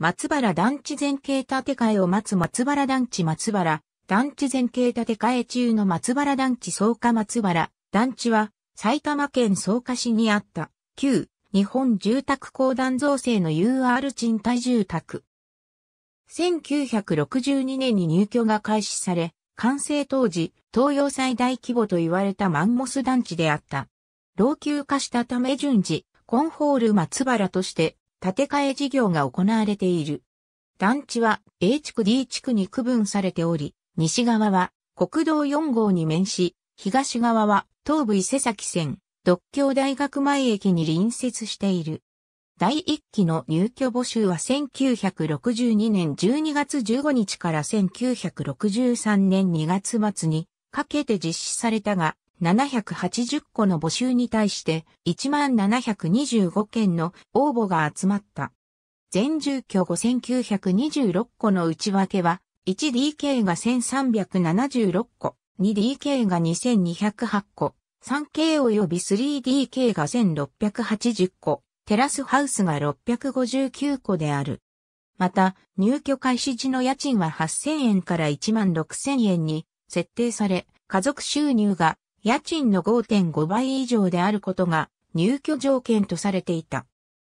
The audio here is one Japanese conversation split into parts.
松原団地前景建て替えを待つ松原団地松原、団地前景建て替え中の松原団地草加松原、団地は埼玉県草加市にあった旧日本住宅公団造成の UR 賃貸住宅。1962年に入居が開始され、完成当時、東洋最大規模と言われたマンモス団地であった。老朽化したため順次、コンホール松原として建て替え事業が行われている。団地は A 地区 D 地区に区分されており、西側は国道4号に面し、東側は東武伊勢崎線、独協大学前駅に隣接している。第1期の入居募集は1962年12月15日から1963年2月末にかけて実施されたが、780個の募集に対して1 7 2 5件の応募が集まった。全住居5,926個の内訳は、1DK が1,376個、2DK が2,208個、3K 及び 3DK が1,680個、テラスハウスが659個である。また、入居開始時の家賃は8000円から1万6000円に設定され、家族収入が家賃の5.5倍以上であることが入居条件とされていた。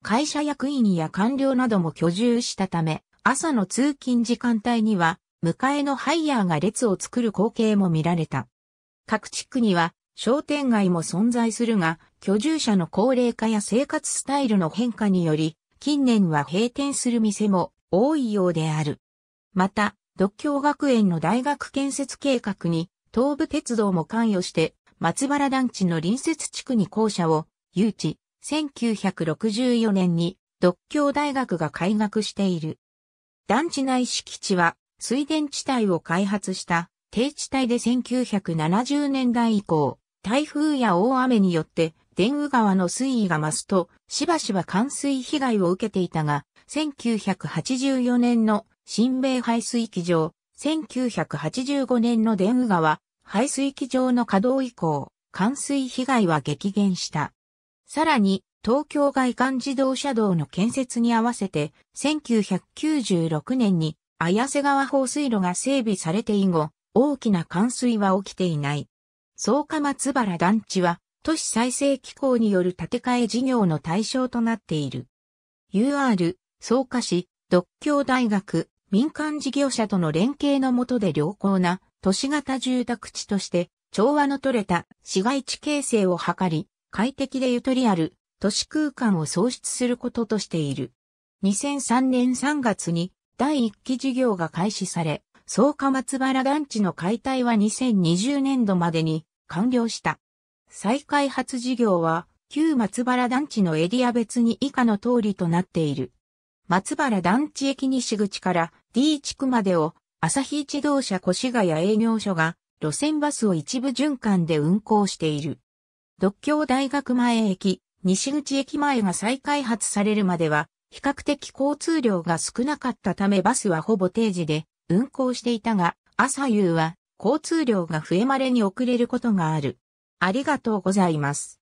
会社役員や官僚なども居住したため、朝の通勤時間帯には、迎えのハイヤーが列を作る光景も見られた。各地区には商店街も存在するが、居住者の高齢化や生活スタイルの変化により、近年は閉店する店も多いようである。また、独協学園の大学建設計画に東武鉄道も関与して、松原団地の隣接地区に校舎を誘致、1964年に独協大学が開学している。団地内敷地は水田地帯を開発した低地帯で1970年代以降、台風や大雨によって電雨川の水位が増すと、しばしば冠水被害を受けていたが、1984年の新米排水機場1985年の電雨川排水機場の稼働以降、冠水被害は激減した。さらに、東京外環自動車道の建設に合わせて、1996年に綾瀬川放水路が整備されて以後、大きな冠水は起きていない。草加松原団地は、都市再生機構による建て替え事業の対象となっている。UR、草加市、独協大学、民間事業者との連携のもとで良好な都市型住宅地として調和の取れた市街地形成を図り、快適でゆとりある都市空間を創出することとしている。2003年3月に第1期事業が開始され、草加松原団地の解体は2020年度までに完了した。再開発事業は旧松原団地のエリア別に以下の通りとなっている。松原団地駅西口から D 地区までを、朝日自動車越谷営業所が、路線バスを一部循環で運行している。独協大学前駅、西口駅前が再開発されるまでは、比較的交通量が少なかったためバスはほぼ定時で運行していたが、朝夕は交通量が増えまれに遅れることがある。ありがとうございます。